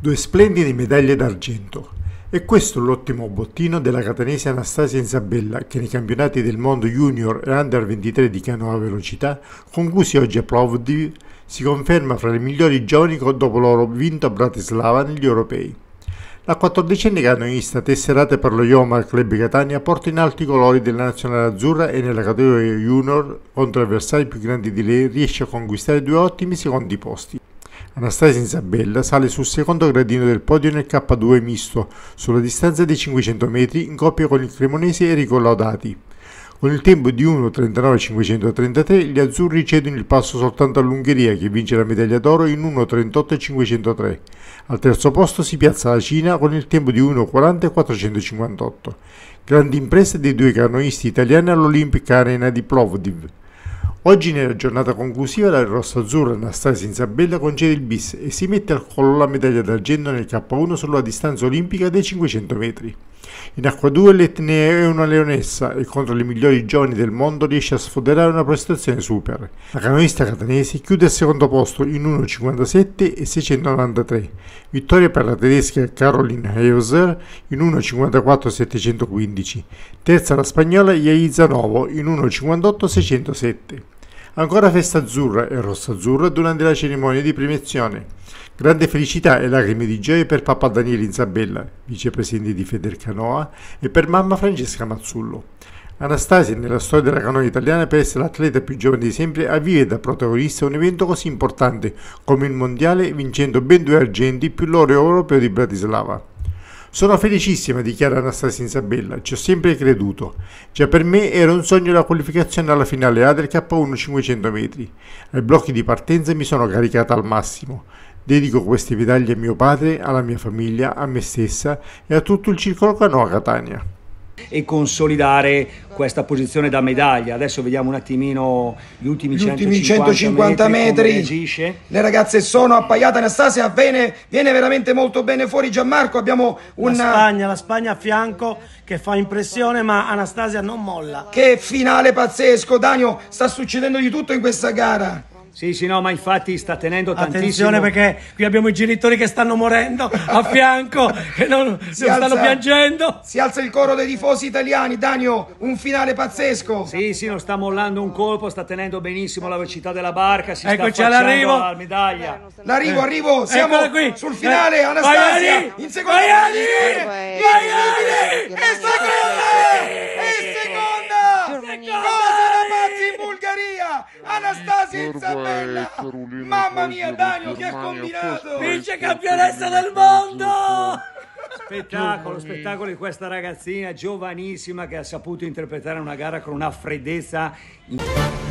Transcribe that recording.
due splendide medaglie d'argento. E questo l'ottimo bottino della catanese Anastasia Isabella che nei campionati del mondo junior e under 23 di canoa velocità, conclusi oggi a Plovdiv, si conferma fra le migliori giovani dopo loro vinto a Bratislava negli europei. La quattordicenne canoista tesserata per lo Yomar Club Catania porta in alto i colori della nazionale azzurra e nella categoria junior contro avversari più grandi di lei riesce a conquistare due ottimi secondi posti. Anastasia Isabella sale sul secondo gradino del podio nel K2 misto, sulla distanza dei 500 metri in coppia con il cremonese Enrico Laudati. Con il tempo di 1.39.533 gli azzurri cedono il passo soltanto all'Ungheria che vince la medaglia d'oro in 1.38.503. Al terzo posto si piazza la Cina con il tempo di 1.40.458. Grandi imprese dei due canoisti italiani all'Olympic Arena di Plovdiv. Oggi nella giornata conclusiva la rossa azzurra Anastasia Insabella concede il bis e si mette al collo la medaglia d'argento nel K1 sulla distanza olimpica dei 500 metri. In acqua 2 l'etnea è una leonessa e contro le migliori giovani del mondo riesce a sfoderare una prestazione super. La canonista catanese chiude al secondo posto in 1.57 e 693. Vittoria per la tedesca Caroline Heuser in 1.54 715. Terza la spagnola Iaiza Novo in 1.58 607. Ancora festa azzurra e rossa azzurra durante la cerimonia di premiazione. Grande felicità e lacrime di gioia per Papa Daniele Isabella, vicepresidente di Federcanoa, e per mamma Francesca Mazzullo. Anastasia, nella storia della canoa italiana, per essere l'atleta più giovane di sempre, avvive da protagonista un evento così importante come il mondiale, vincendo ben due argenti più l'oro europeo di Bratislava. Sono felicissima, dichiara Anastasia Isabella, ci ho sempre creduto. Già per me era un sogno la qualificazione alla finale A del K1 500 metri. Ai blocchi di partenza mi sono caricata al massimo. Dedico queste medaglie a mio padre, alla mia famiglia, a me stessa e a tutto il circolo canoa Catania e consolidare questa posizione da medaglia. Adesso vediamo un attimino gli ultimi, gli 150, 150 metri. metri. Le ragazze sono appaiate. Anastasia viene, viene, veramente molto bene fuori. Gianmarco, abbiamo una. La Spagna, la Spagna a fianco che fa impressione, ma Anastasia non molla. Che finale pazzesco, Danio. Sta succedendo di tutto in questa gara. Sì, sì, no, ma infatti sta tenendo tantissimo. Attenzione perché qui abbiamo i genitori che stanno morendo a fianco, che non, si non alza, stanno piangendo. Si alza il coro dei tifosi italiani, Danio, un finale pazzesco. Sì, sì, non sta mollando un colpo, sta tenendo benissimo la velocità della barca, si Eccoci sta all'arrivo. alla medaglia. L'arrivo, eh, arrivo, siamo Eccola qui. sul finale, eh. Anastasia, in seconda. Vai Ali! Vai Ali! sta Ali! Anastasia Isabella! Mamma mia, Dario che ha combinato! Vince campionessa del mondo! Spettacolo, spettacolo di questa ragazzina giovanissima che ha saputo interpretare una gara con una freddezza.